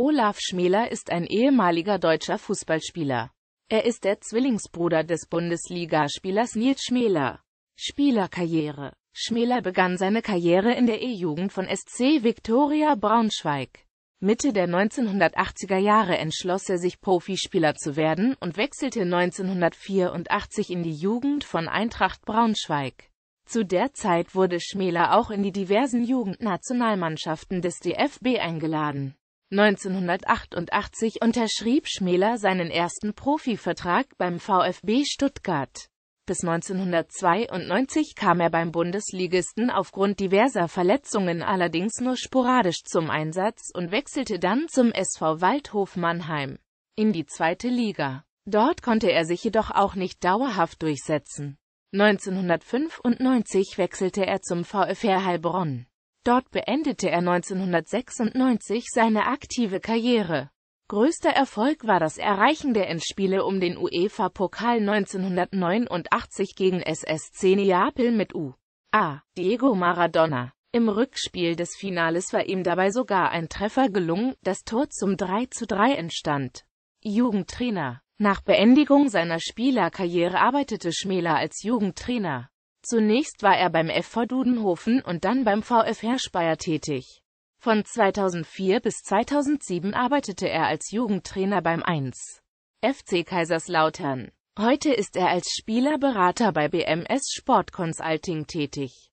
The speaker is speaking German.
Olaf Schmäler ist ein ehemaliger deutscher Fußballspieler. Er ist der Zwillingsbruder des Bundesligaspielers Nils Schmäler. Spielerkarriere Schmäler begann seine Karriere in der E-Jugend von SC Viktoria Braunschweig. Mitte der 1980er Jahre entschloss er sich Profispieler zu werden und wechselte 1984 in die Jugend von Eintracht Braunschweig. Zu der Zeit wurde Schmäler auch in die diversen Jugendnationalmannschaften des DFB eingeladen. 1988 unterschrieb Schmäler seinen ersten Profivertrag beim VfB Stuttgart. Bis 1992 kam er beim Bundesligisten aufgrund diverser Verletzungen allerdings nur sporadisch zum Einsatz und wechselte dann zum SV Waldhof Mannheim in die zweite Liga. Dort konnte er sich jedoch auch nicht dauerhaft durchsetzen. 1995 wechselte er zum VfR Heilbronn. Dort beendete er 1996 seine aktive Karriere. Größter Erfolg war das Erreichen der Endspiele um den UEFA-Pokal 1989 gegen SSC Neapel mit U.A. Diego Maradona. Im Rückspiel des Finales war ihm dabei sogar ein Treffer gelungen, das Tor zum 3:3 entstand. Jugendtrainer Nach Beendigung seiner Spielerkarriere arbeitete Schmäler als Jugendtrainer. Zunächst war er beim FV Dudenhofen und dann beim VfR Speyer tätig. Von 2004 bis 2007 arbeitete er als Jugendtrainer beim 1. FC Kaiserslautern. Heute ist er als Spielerberater bei BMS Sport Consulting tätig.